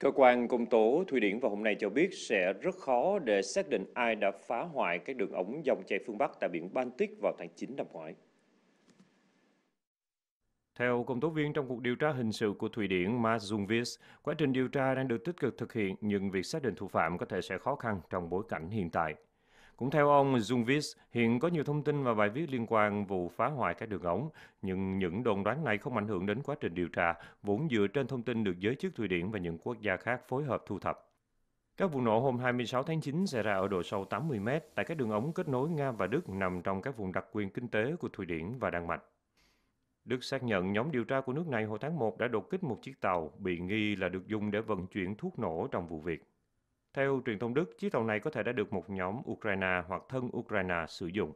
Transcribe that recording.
Cơ quan công tố Thụy Điển vào hôm nay cho biết sẽ rất khó để xác định ai đã phá hoại các đường ống dòng chảy phương Bắc tại biển Baltic vào tháng 9 năm ngoái. Theo công tố viên trong cuộc điều tra hình sự của Thụy Điển Mats Zungvis, quá trình điều tra đang được tích cực thực hiện nhưng việc xác định thủ phạm có thể sẽ khó khăn trong bối cảnh hiện tại. Cũng theo ông Zungvis, hiện có nhiều thông tin và bài viết liên quan vụ phá hoại các đường ống, nhưng những đồn đoán này không ảnh hưởng đến quá trình điều tra, vốn dựa trên thông tin được giới chức Thụy Điển và những quốc gia khác phối hợp thu thập. Các vụ nổ hôm 26 tháng 9 xảy ra ở độ sâu 80 mét tại các đường ống kết nối Nga và Đức nằm trong các vùng đặc quyền kinh tế của Thụy Điển và Đan Mạch. Đức xác nhận nhóm điều tra của nước này hồi tháng 1 đã đột kích một chiếc tàu bị nghi là được dùng để vận chuyển thuốc nổ trong vụ việc. Theo truyền thông Đức, chiếc tàu này có thể đã được một nhóm Ukraine hoặc thân Ukraine sử dụng.